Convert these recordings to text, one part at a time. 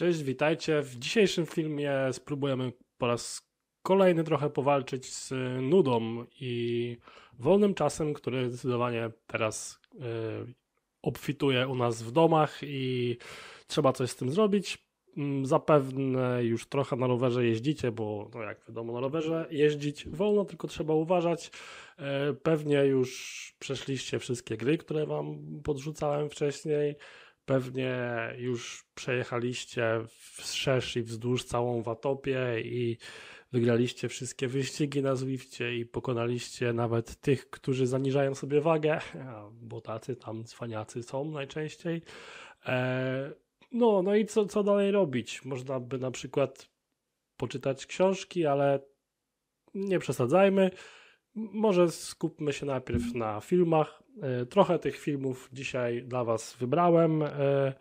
Cześć, witajcie. W dzisiejszym filmie spróbujemy po raz kolejny trochę powalczyć z nudą i wolnym czasem, który zdecydowanie teraz e, obfituje u nas w domach i trzeba coś z tym zrobić. Mm, zapewne już trochę na rowerze jeździcie, bo no jak wiadomo, na rowerze jeździć wolno, tylko trzeba uważać. E, pewnie już przeszliście wszystkie gry, które Wam podrzucałem wcześniej. Pewnie już przejechaliście w i wzdłuż całą Watopię i wygraliście wszystkie wyścigi na Zwifcie i pokonaliście nawet tych, którzy zaniżają sobie wagę, bo tacy tam cwaniacy są najczęściej. E, no, no i co, co dalej robić? Można by na przykład poczytać książki, ale nie przesadzajmy może skupmy się najpierw na filmach. E, trochę tych filmów dzisiaj dla Was wybrałem. E,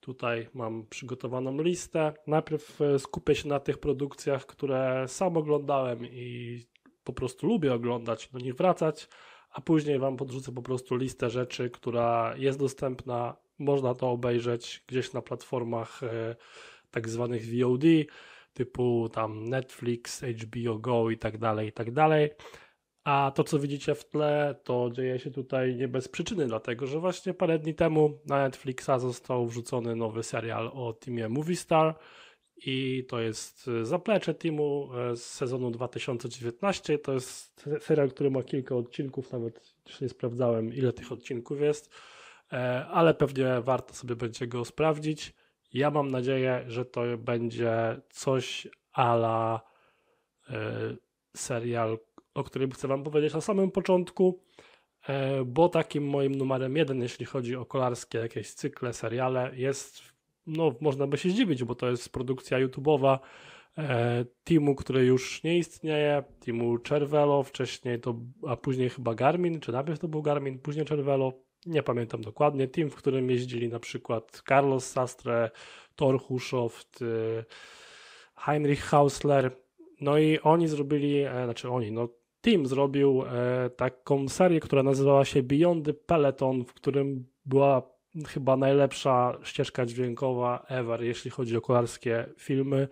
tutaj mam przygotowaną listę. Najpierw e, skupię się na tych produkcjach, które sam oglądałem i po prostu lubię oglądać, do nich wracać, a później Wam podrzucę po prostu listę rzeczy, która jest dostępna, można to obejrzeć gdzieś na platformach tak zwanych VOD, typu tam Netflix, HBO Go i tak dalej, i tak dalej. A to, co widzicie w tle, to dzieje się tutaj nie bez przyczyny, dlatego że właśnie parę dni temu na Netflixa został wrzucony nowy serial o teamie Movistar i to jest e, zaplecze teamu e, z sezonu 2019. To jest serial, który ma kilka odcinków, nawet jeszcze nie sprawdzałem, ile tych odcinków jest, e, ale pewnie warto sobie będzie go sprawdzić. Ja mam nadzieję, że to będzie coś ala serial o którym chcę Wam powiedzieć na samym początku, e, bo takim moim numerem jeden, jeśli chodzi o kolarskie jakieś cykle, seriale, jest, no można by się zdziwić, bo to jest produkcja YouTube'owa e, teamu, który już nie istnieje, teamu Czerwelo, wcześniej to, a później chyba Garmin, czy najpierw to był Garmin, później Czerwelo, nie pamiętam dokładnie, team, w którym jeździli na przykład Carlos Sastre, Thor Hushoft, e, Heinrich Hausler, no i oni zrobili, znaczy oni, no Team zrobił e, taką serię, która nazywała się Beyond the Peloton, w którym była chyba najlepsza ścieżka dźwiękowa ever, jeśli chodzi o kolarskie filmy.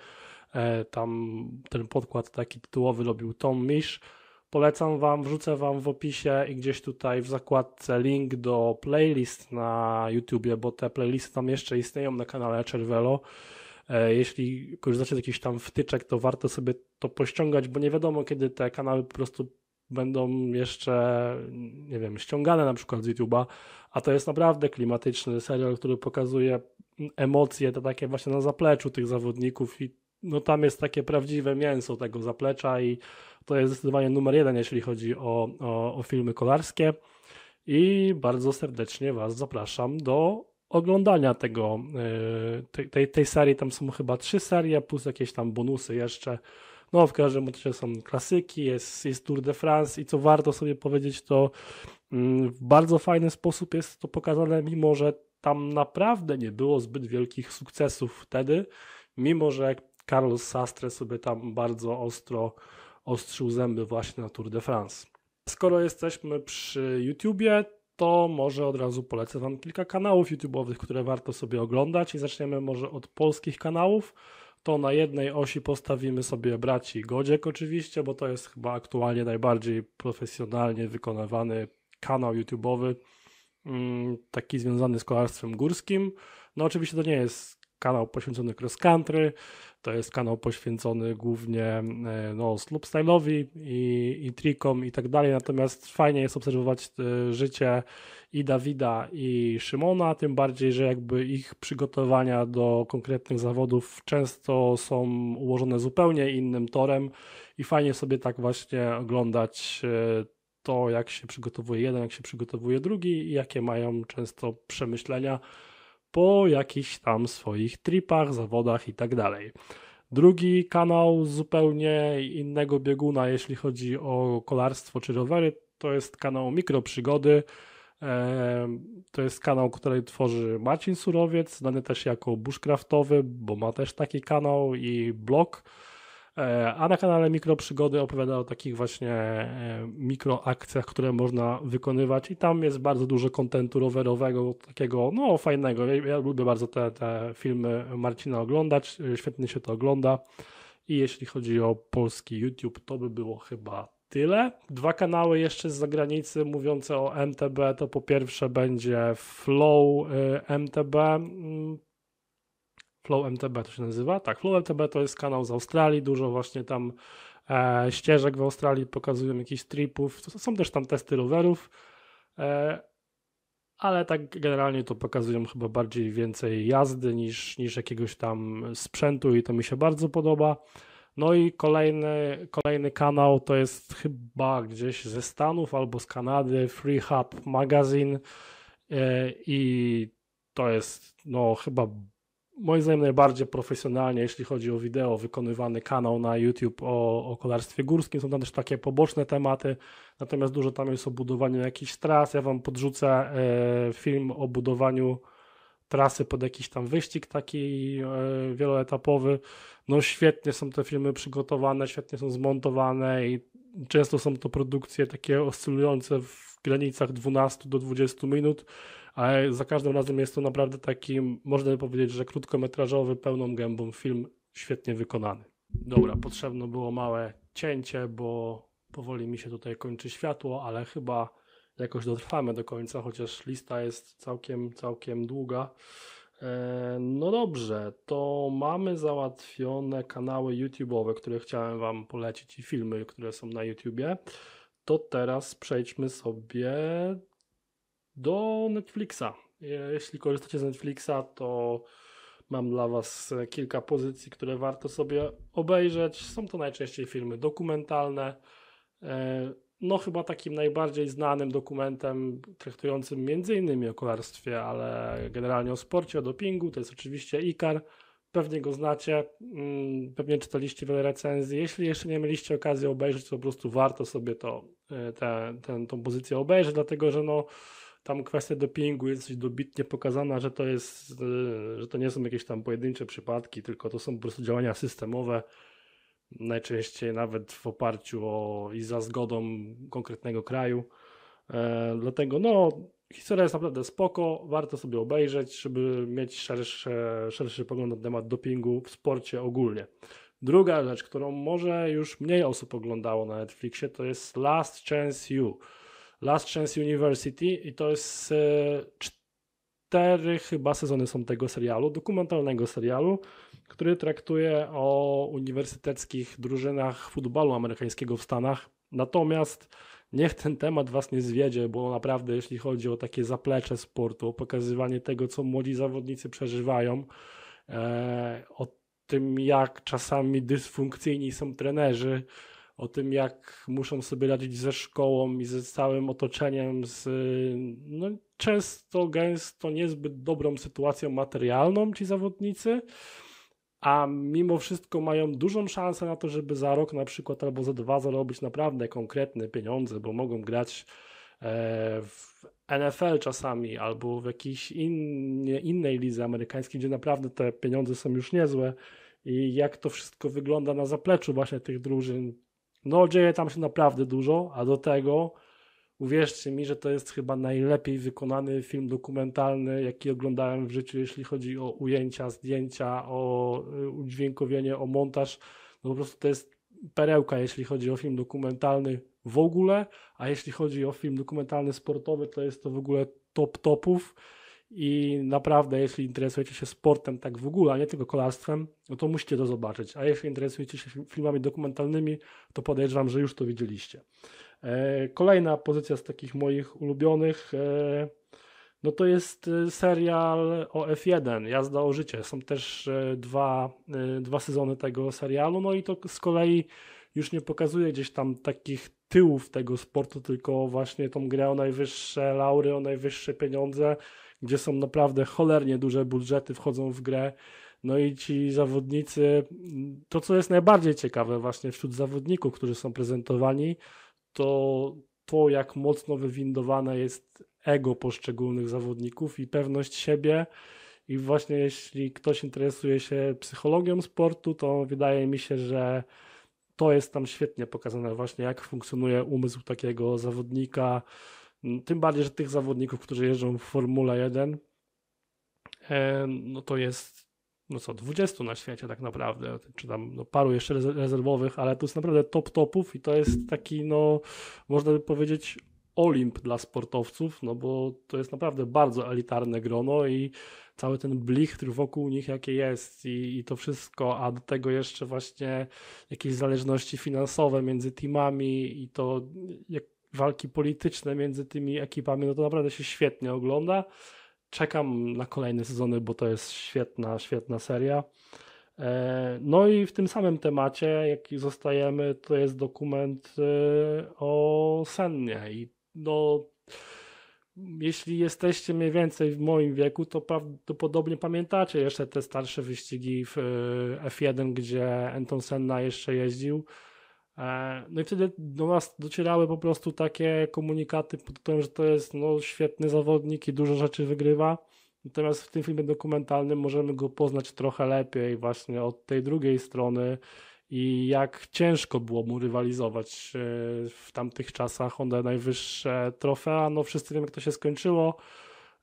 E, tam ten podkład taki tytułowy robił Tom Mish. Polecam Wam, wrzucę Wam w opisie i gdzieś tutaj w zakładce link do playlist na YouTubie, bo te playlisty tam jeszcze istnieją na kanale Czerwelo. E, jeśli korzystacie z jakichś tam wtyczek, to warto sobie to pościągać, bo nie wiadomo, kiedy te kanały po prostu będą jeszcze, nie wiem, ściągane na przykład z YouTube'a, a to jest naprawdę klimatyczny serial, który pokazuje emocje to takie właśnie na zapleczu tych zawodników i no tam jest takie prawdziwe mięso tego zaplecza i to jest zdecydowanie numer jeden, jeśli chodzi o, o, o filmy kolarskie i bardzo serdecznie Was zapraszam do oglądania tego, e, tej, tej, tej serii. Tam są chyba trzy serie, plus jakieś tam bonusy jeszcze. No, w każdym razie są klasyki, jest, jest Tour de France i co warto sobie powiedzieć, to mm, w bardzo fajny sposób jest to pokazane, mimo że tam naprawdę nie było zbyt wielkich sukcesów wtedy, mimo że Carlos Sastre sobie tam bardzo ostro ostrzył zęby właśnie na Tour de France. Skoro jesteśmy przy YouTubie, to może od razu polecę Wam kilka kanałów YouTube'owych, które warto sobie oglądać i zaczniemy może od polskich kanałów. To na jednej osi postawimy sobie braci Godziek oczywiście, bo to jest chyba aktualnie najbardziej profesjonalnie wykonywany kanał YouTube'owy, mm, taki związany z kolarstwem górskim. No oczywiście to nie jest kanał poświęcony cross country, to jest kanał poświęcony głównie e, no, sloopstyle'owi i, i trikom i tak dalej, natomiast fajnie jest obserwować e, życie i Dawida i Szymona, tym bardziej, że jakby ich przygotowania do konkretnych zawodów często są ułożone zupełnie innym torem i fajnie sobie tak właśnie oglądać e, to, jak się przygotowuje jeden, jak się przygotowuje drugi i jakie mają często przemyślenia, po jakichś tam swoich tripach, zawodach i tak dalej. Drugi kanał zupełnie innego bieguna, jeśli chodzi o kolarstwo czy rowery, to jest kanał Mikroprzygody. To jest kanał, który tworzy Marcin Surowiec, znany też jako Bushcraftowy, bo ma też taki kanał i blog. E, a na kanale Mikroprzygody opowiada o takich właśnie e, mikroakcjach, które można wykonywać i tam jest bardzo dużo kontentu rowerowego, takiego no fajnego. Ja lubię bardzo te, te filmy Marcina oglądać, e, świetnie się to ogląda. I jeśli chodzi o polski YouTube, to by było chyba tyle. Dwa kanały jeszcze z zagranicy mówiące o MTB, to po pierwsze będzie Flow MTB mm, Flow MTB to się nazywa. Tak, Flow MTB to jest kanał z Australii, dużo właśnie tam e, ścieżek w Australii pokazują, jakichś tripów. Są też tam testy rowerów, e, ale tak generalnie to pokazują chyba bardziej więcej jazdy niż, niż jakiegoś tam sprzętu i to mi się bardzo podoba. No i kolejny, kolejny kanał to jest chyba gdzieś ze Stanów albo z Kanady, Free Hub Magazine e, i to jest no chyba moim zdaniem najbardziej profesjonalnie, jeśli chodzi o wideo, wykonywany kanał na YouTube o, o kolarstwie górskim. Są tam też takie poboczne tematy, natomiast dużo tam jest o budowaniu jakichś tras. Ja Wam podrzucę e, film o budowaniu trasy pod jakiś tam wyścig taki e, wieloetapowy. No świetnie są te filmy przygotowane, świetnie są zmontowane i często są to produkcje takie oscylujące w granicach 12 do 20 minut ale za każdym razem jest to naprawdę taki, można powiedzieć, że krótkometrażowy, pełną gębą film świetnie wykonany. Dobra, potrzebne było małe cięcie, bo powoli mi się tutaj kończy światło, ale chyba jakoś dotrwamy do końca, chociaż lista jest całkiem, całkiem długa. E, no dobrze, to mamy załatwione kanały YouTube'owe, które chciałem Wam polecić i filmy, które są na YouTubie. To teraz przejdźmy sobie do Netflixa. Jeśli korzystacie z Netflixa, to mam dla Was e, kilka pozycji, które warto sobie obejrzeć. Są to najczęściej filmy dokumentalne. E, no, chyba takim najbardziej znanym dokumentem traktującym między innymi o kolarstwie, ale generalnie o sporcie, o dopingu, to jest oczywiście Ikar. Pewnie go znacie, mm, pewnie czytaliście wiele recenzji. Jeśli jeszcze nie mieliście okazji obejrzeć, to po prostu warto sobie to, e, tę, tą pozycję obejrzeć, dlatego że no, tam kwestia dopingu jest dobitnie pokazana, że to jest, e, że to nie są jakieś tam pojedyncze przypadki, tylko to są po prostu działania systemowe, najczęściej nawet w oparciu o i za zgodą konkretnego kraju. E, dlatego no, historia jest naprawdę spoko, warto sobie obejrzeć, żeby mieć szersze, szerszy pogląd na temat dopingu w sporcie ogólnie. Druga rzecz, którą może już mniej osób oglądało na Netflixie, to jest Last Chance You. Last Chance University i to jest e, cztery chyba sezony są tego serialu, dokumentalnego serialu, który traktuje o uniwersyteckich drużynach futbolu amerykańskiego w Stanach. Natomiast niech ten temat Was nie zwiedzie, bo naprawdę jeśli chodzi o takie zaplecze sportu, o pokazywanie tego, co młodzi zawodnicy przeżywają, e, o tym, jak czasami dysfunkcyjni są trenerzy, o tym, jak muszą sobie radzić ze szkołą i ze całym otoczeniem, z no, często, gęsto niezbyt dobrą sytuacją materialną ci zawodnicy, a mimo wszystko mają dużą szansę na to, żeby za rok na przykład albo za dwa zarobić naprawdę konkretne pieniądze, bo mogą grać e, w NFL czasami albo w jakiejś innej lidze amerykańskiej, gdzie naprawdę te pieniądze są już niezłe. I jak to wszystko wygląda na zapleczu właśnie tych drużyn, no, dzieje tam się naprawdę dużo, a do tego uwierzcie mi, że to jest chyba najlepiej wykonany film dokumentalny, jaki oglądałem w życiu, jeśli chodzi o ujęcia, zdjęcia, o y, udźwiękowienie, o montaż. No po prostu to jest perełka, jeśli chodzi o film dokumentalny w ogóle, a jeśli chodzi o film dokumentalny sportowy, to jest to w ogóle top topów. I naprawdę, jeśli interesujecie się sportem tak w ogóle, a nie tylko kolarstwem, no to musicie to zobaczyć. A jeśli interesujecie się filmami dokumentalnymi, to podejrzewam, że już to widzieliście. E, kolejna pozycja z takich moich ulubionych, e, no to jest e, serial o F1, Jazda o życie. Są też dwa, dwa sezony tego serialu, no i to z kolei już nie pokazuje gdzieś tam takich tyłów tego sportu, tylko właśnie tą grę o najwyższe laury, o najwyższe pieniądze, gdzie są naprawdę cholernie duże budżety wchodzą w grę. No i ci zawodnicy, to co jest najbardziej ciekawe właśnie wśród zawodników, którzy są prezentowani, to to, jak mocno wywindowane jest ego poszczególnych zawodników i pewność siebie. I właśnie jeśli ktoś interesuje się psychologią sportu, to wydaje mi się, że to jest tam świetnie pokazane właśnie, jak funkcjonuje umysł takiego zawodnika, tym bardziej, że tych zawodników, którzy jeżdżą w Formule 1, e, no to jest no co, 20 na świecie tak naprawdę, czy tam no paru jeszcze rezerwowych, ale to jest naprawdę top topów i to jest taki, no można by powiedzieć olimp dla sportowców, no bo to jest naprawdę bardzo elitarne grono i cały ten blichtr wokół nich, jakie jest i, i, to wszystko, a do tego jeszcze właśnie jakieś zależności finansowe między teamami i to, jak walki polityczne między tymi ekipami, no to naprawdę się świetnie ogląda. Czekam na kolejne sezony, bo to jest świetna, świetna seria. E, no i w tym samym temacie, jaki zostajemy, to jest dokument e, o Sennie. I no, jeśli jesteście mniej więcej w moim wieku, to prawdopodobnie pamiętacie jeszcze te starsze wyścigi w e, F1, gdzie Anton Senna jeszcze jeździł E, no i wtedy do nas docierały po prostu takie komunikaty pod tym, że to jest no, świetny zawodnik i dużo rzeczy wygrywa. Natomiast w tym filmie dokumentalnym możemy go poznać trochę lepiej właśnie od tej drugiej strony i jak ciężko było mu rywalizować e, w tamtych czasach o te najwyższe trofea. No wszyscy wiemy, jak to się skończyło.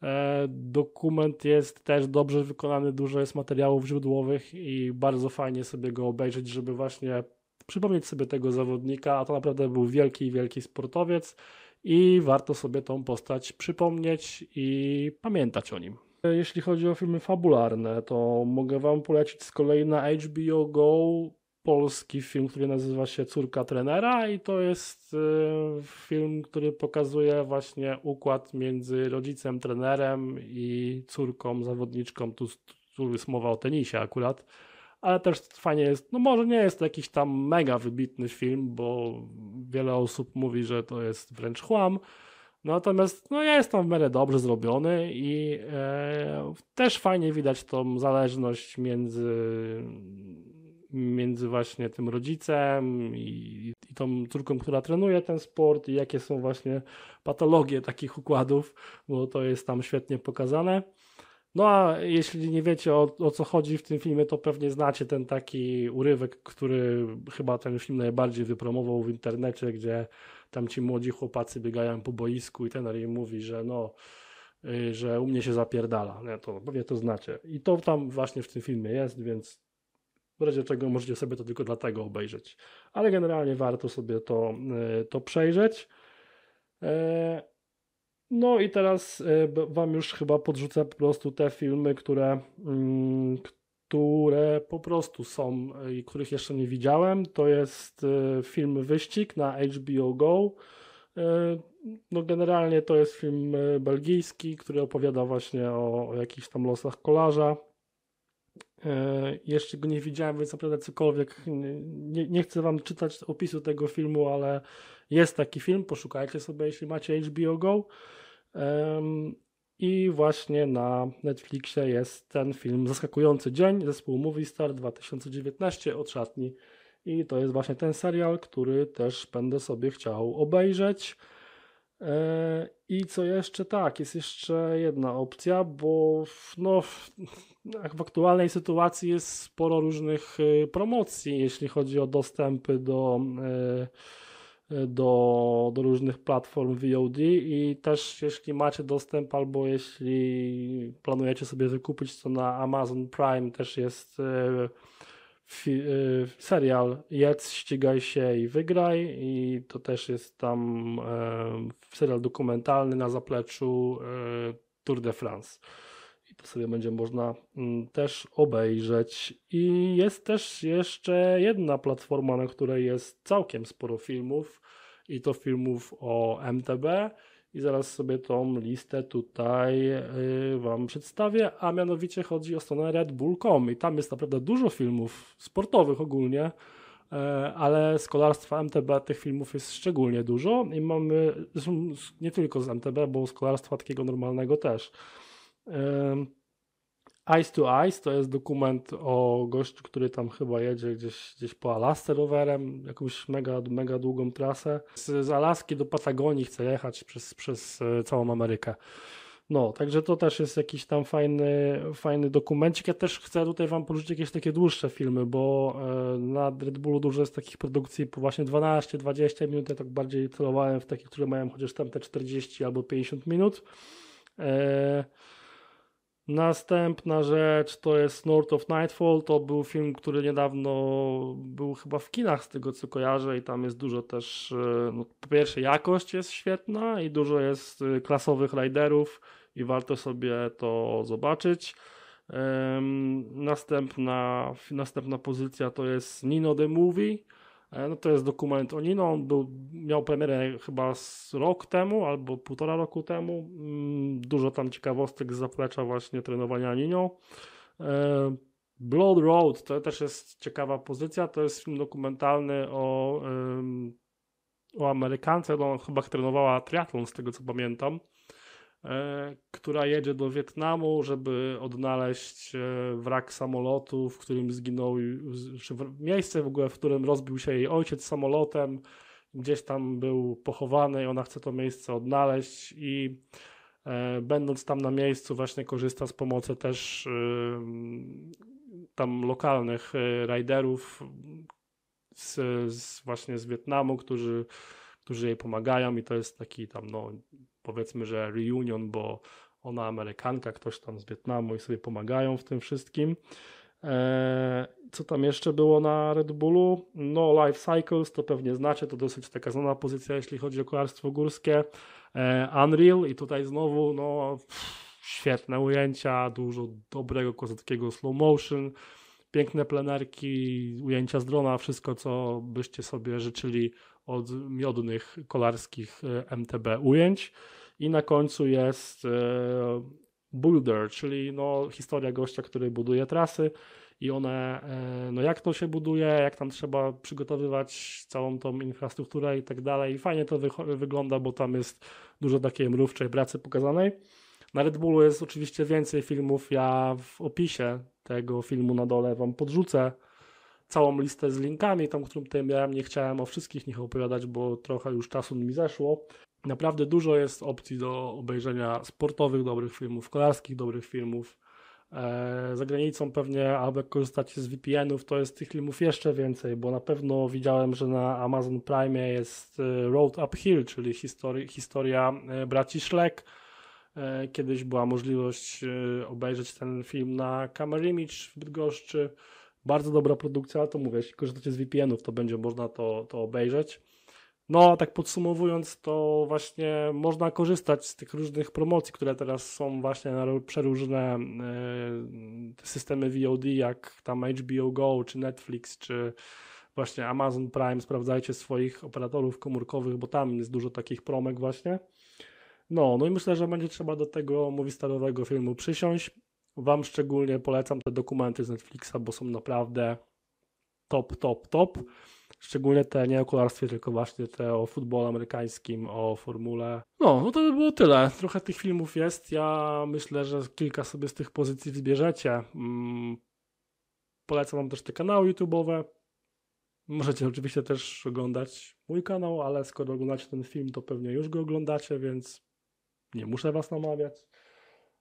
E, dokument jest też dobrze wykonany, dużo jest materiałów źródłowych i bardzo fajnie sobie go obejrzeć, żeby właśnie przypomnieć sobie tego zawodnika, a to naprawdę był wielki, wielki sportowiec i warto sobie tą postać przypomnieć i pamiętać o nim. Jeśli chodzi o filmy fabularne, to mogę Wam polecić z kolei na HBO Go polski film, który nazywa się Córka trenera i to jest y, film, który pokazuje właśnie układ między rodzicem, trenerem i córką, zawodniczką, tu, tu jest mowa o tenisie akurat ale też fajnie jest, no może nie jest to jakiś tam mega wybitny film, bo wiele osób mówi, że to jest wręcz chłam, natomiast no jest tam w miarę dobrze zrobiony i e, też fajnie widać tą zależność między między właśnie tym rodzicem i, i, tą córką, która trenuje ten sport i jakie są właśnie patologie takich układów, bo to jest tam świetnie pokazane. No a jeśli nie wiecie o, o, co chodzi w tym filmie, to pewnie znacie ten taki urywek, który chyba ten film najbardziej wypromował w internecie, gdzie tam ci młodzi chłopacy biegają po boisku i ten im mówi, że no, y, że u mnie się zapierdala. Nie, to pewnie to znacie. I to tam właśnie w tym filmie jest, więc w razie czego możecie sobie to tylko dlatego obejrzeć. Ale generalnie warto sobie to, y, to przejrzeć. Eee, no i teraz y, Wam już chyba podrzucę po prostu te filmy, które, mm, które po prostu są y, i których jeszcze nie widziałem. To jest y, film Wyścig na HBO Go. No generalnie to jest film belgijski, który opowiada właśnie o, o jakichś tam losach kolarza. Jeszcze go nie widziałem, więc naprawdę cokolwiek. Nie, nie, chcę wam czytać opisu tego filmu, ale jest taki film. Poszukajcie sobie, jeśli macie HBO Go. I właśnie na Netflixie jest ten film Zaskakujący Dzień, zespół Movie Star 2019 od szatni. I to jest właśnie ten serial, który też będę sobie chciał obejrzeć. E, I co jeszcze? Tak, jest jeszcze jedna opcja, bo no, w aktualnej sytuacji jest sporo różnych y, promocji, jeśli chodzi o dostępy do y, do, do różnych platform VOD i też jeśli macie dostęp albo jeśli planujecie sobie wykupić to na Amazon Prime też jest e, e, serial Jedz, ścigaj się i wygraj i to też jest tam e, serial dokumentalny na zapleczu Tour de France i to sobie będzie można mm, też obejrzeć. I jest też jeszcze jedna platforma, na której jest całkiem sporo filmów i to filmów o MTB. I zaraz sobie tą listę tutaj y, Wam przedstawię, a mianowicie chodzi o stronę Bull.com, i tam jest naprawdę dużo filmów sportowych ogólnie, y, ale z kolarstwa MTB tych filmów jest szczególnie dużo i mamy, nie tylko z MTB, bo z kolarstwa takiego normalnego też. Eyes to Eyes to jest dokument o gościu, który tam chyba jedzie gdzieś, gdzieś po Alasce rowerem, jakąś mega, mega długą trasę. Z, z Alaski do Patagonii chce jechać przez, przez e, całą Amerykę. No, także to też jest jakiś tam fajny, fajny dokumencik. Ja też chcę tutaj Wam porzucić jakieś takie dłuższe filmy, bo e, na Red Bullu dużo jest takich produkcji po właśnie 12-20 minut. Ja tak bardziej celowałem w takie, które mają chociaż tam te 40 albo 50 minut. E, Następna rzecz to jest North of Nightfall. To był film, który niedawno był chyba w kinach, z tego co kojarzę, i tam jest dużo też. E, no, po pierwsze, jakość jest świetna i dużo jest e, klasowych riderów, i warto sobie to zobaczyć. Następna, następna pozycja to jest Nino the Movie E, no to jest dokument o Nino, on był, miał premierę chyba z rok temu albo półtora roku temu. Mm, dużo tam ciekawostek z zaplecza właśnie trenowania Nino. E, Blood Road to też jest ciekawa pozycja, to jest film dokumentalny o, o Amerykance, no, chyba trenowała triatlon z tego co pamiętam. E, która jedzie do Wietnamu, żeby odnaleźć e, wrak samolotu, w którym zginął, miejsce w ogóle, w którym rozbił się jej ojciec samolotem, gdzieś tam był pochowany i ona chce to miejsce odnaleźć i e, będąc tam na miejscu właśnie korzysta z pomocy też tam lokalnych rajderów z, z, właśnie z Wietnamu, którzy, którzy jej pomagają i to jest taki tam no powiedzmy, że reunion, bo ona Amerykanka, ktoś tam z Wietnamu i sobie pomagają w tym wszystkim. E, co tam jeszcze było na Red Bullu? No Life Cycles, to pewnie znacie, to dosyć taka znana pozycja, jeśli chodzi o kolarstwo górskie. E, Unreal i tutaj znowu no, świetne ujęcia, dużo dobrego, kozackiego slow motion, piękne plenerki, ujęcia z drona, wszystko co byście sobie życzyli od miodnych kolarskich e, MTB ujęć. I na końcu jest e, builder, czyli no, historia gościa, który buduje trasy i one, e, no jak to się buduje, jak tam trzeba przygotowywać całą tą infrastrukturę i tak dalej. I fajnie to wy wygląda, bo tam jest dużo takiej mrówczej pracy pokazanej. Na Red Bullu jest oczywiście więcej filmów. Ja w opisie tego filmu na dole Wam podrzucę całą listę z linkami, tą, którą tutaj miałem. Nie chciałem o wszystkich nich opowiadać, bo trochę już czasu mi zeszło. Naprawdę dużo jest opcji do obejrzenia sportowych, dobrych filmów, kolarskich, dobrych filmów. E, za granicą pewnie, aby korzystać z VPN-ów, to jest tych filmów jeszcze więcej, bo na pewno widziałem, że na Amazon Prime jest e, Road Uphill, czyli histori historia e, braci Schleck. kiedyś była możliwość obejrzeć ten film na Camera Image w Bydgoszczy. Bardzo dobra produkcja, to mówię, jeśli korzystacie z VPN-ów, to będzie można to, to obejrzeć. No, a tak podsumowując, to właśnie można korzystać z tych różnych promocji, które teraz są właśnie na przeróżne e, systemy VOD, jak tam HBO Go, czy Netflix, czy właśnie Amazon Prime. Sprawdzajcie swoich operatorów komórkowych, bo tam jest dużo takich promek właśnie. No, no i myślę, że będzie trzeba do tego starowego filmu przysiąść. Wam szczególnie polecam te dokumenty z Netflixa, bo są naprawdę top, top, top. Szczególnie te nie o kolarstwie, tylko właśnie te o futbolu amerykańskim, o formule. No, no to by było tyle. Trochę tych filmów jest. Ja myślę, że kilka sobie z tych pozycji wybierzecie. Mm. Polecam Wam też te kanały YouTube'owe. Możecie oczywiście też oglądać mój kanał, ale skoro oglądacie ten film, to pewnie już go oglądacie, więc nie muszę Was namawiać.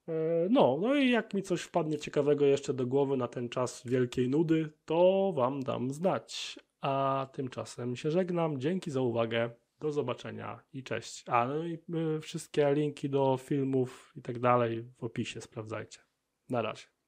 E, no, no i jak mi coś wpadnie ciekawego jeszcze do głowy na ten czas wielkiej nudy, to Wam dam znać. A tymczasem się żegnam. Dzięki za uwagę. Do zobaczenia i cześć. A no i e, wszystkie linki do filmów i tak dalej w opisie sprawdzajcie. Na razie.